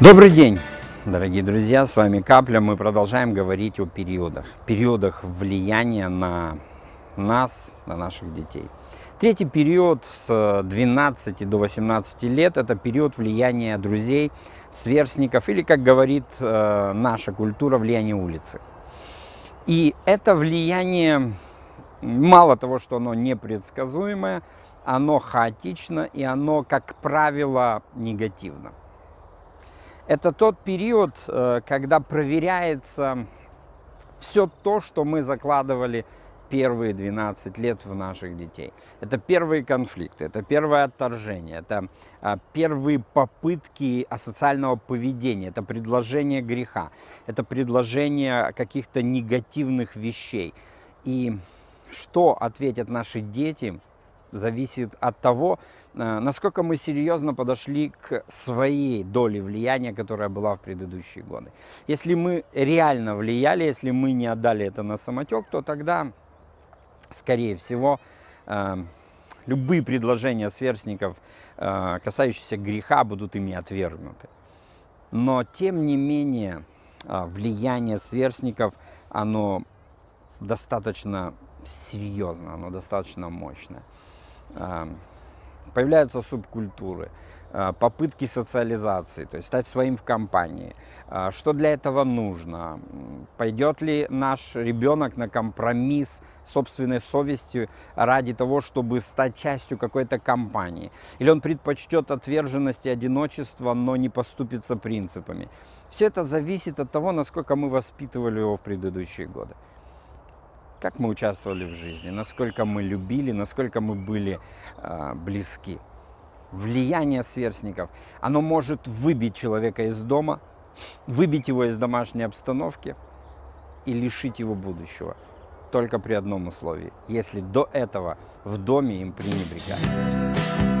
Добрый день, дорогие друзья, с вами Капля. Мы продолжаем говорить о периодах, периодах влияния на нас, на наших детей. Третий период с 12 до 18 лет – это период влияния друзей, сверстников или, как говорит э, наша культура, влияние улицы. И это влияние, мало того, что оно непредсказуемое, оно хаотично и оно, как правило, негативно. Это тот период, э, когда проверяется все то, что мы закладывали первые 12 лет в наших детей. Это первые конфликты, это первое отторжение, это а, первые попытки асоциального поведения, это предложение греха, это предложение каких-то негативных вещей. И что ответят наши дети зависит от того, э, насколько мы серьезно подошли к своей доле влияния, которая была в предыдущие годы. Если мы реально влияли, если мы не отдали это на самотек, то тогда, скорее всего, э, любые предложения сверстников, э, касающиеся греха, будут ими отвергнуты. Но, тем не менее, влияние сверстников, оно достаточно серьезно, оно достаточно мощное появляются субкультуры, а, попытки социализации, то есть стать своим в компании. А, что для этого нужно? Пойдет ли наш ребенок на компромисс с собственной совестью ради того, чтобы стать частью какой-то компании? Или он предпочтет отверженность и одиночество, но не поступится принципами? Все это зависит от того, насколько мы воспитывали его в предыдущие годы как мы участвовали в жизни, насколько мы любили, насколько мы были э, близки. Влияние сверстников, оно может выбить человека из дома, выбить его из домашней обстановки и лишить его будущего. Только при одном условии, если до этого в доме им пренебрегали.